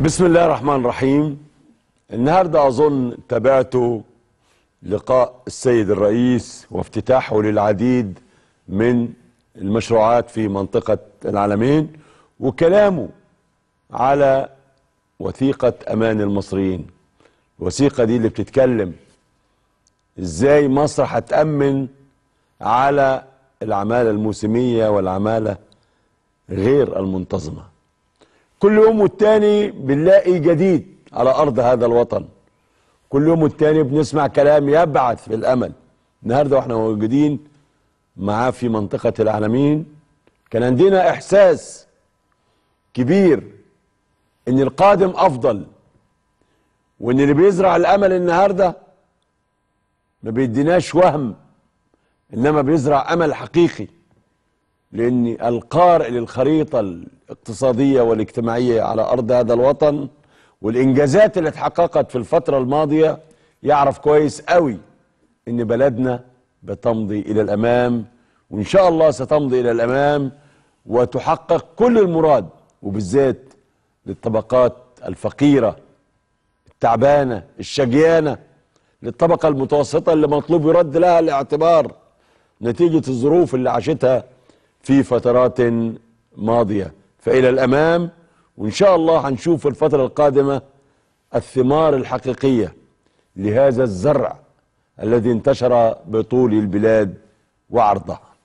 بسم الله الرحمن الرحيم النهاردة أظن تابعتوا لقاء السيد الرئيس وافتتاحه للعديد من المشروعات في منطقة العالمين وكلامه على وثيقة أمان المصريين الوثيقة دي اللي بتتكلم إزاي مصر هتأمن على العمالة الموسمية والعمالة غير المنتظمة كل يوم والتاني بنلاقي جديد على أرض هذا الوطن كل يوم والتاني بنسمع كلام يبعث بالأمل النهاردة وإحنا موجودين معاه في منطقة العالمين كان عندنا إحساس كبير إن القادم أفضل وإن اللي بيزرع الأمل النهاردة ما بيديناش وهم إنما بيزرع أمل حقيقي لأن القارئ للخريطة الاقتصادية والاجتماعية على أرض هذا الوطن والإنجازات اللي اتحققت في الفترة الماضية يعرف كويس قوي إن بلدنا بتمضي إلى الأمام وإن شاء الله ستمضي إلى الأمام وتحقق كل المراد وبالذات للطبقات الفقيرة التعبانة الشجيانة للطبقة المتوسطة اللي مطلوب يرد لها الاعتبار نتيجة الظروف اللي عاشتها في فترات ماضية فإلى الأمام وإن شاء الله هنشوف في الفترة القادمة الثمار الحقيقية لهذا الزرع الذي انتشر بطول البلاد وعرضها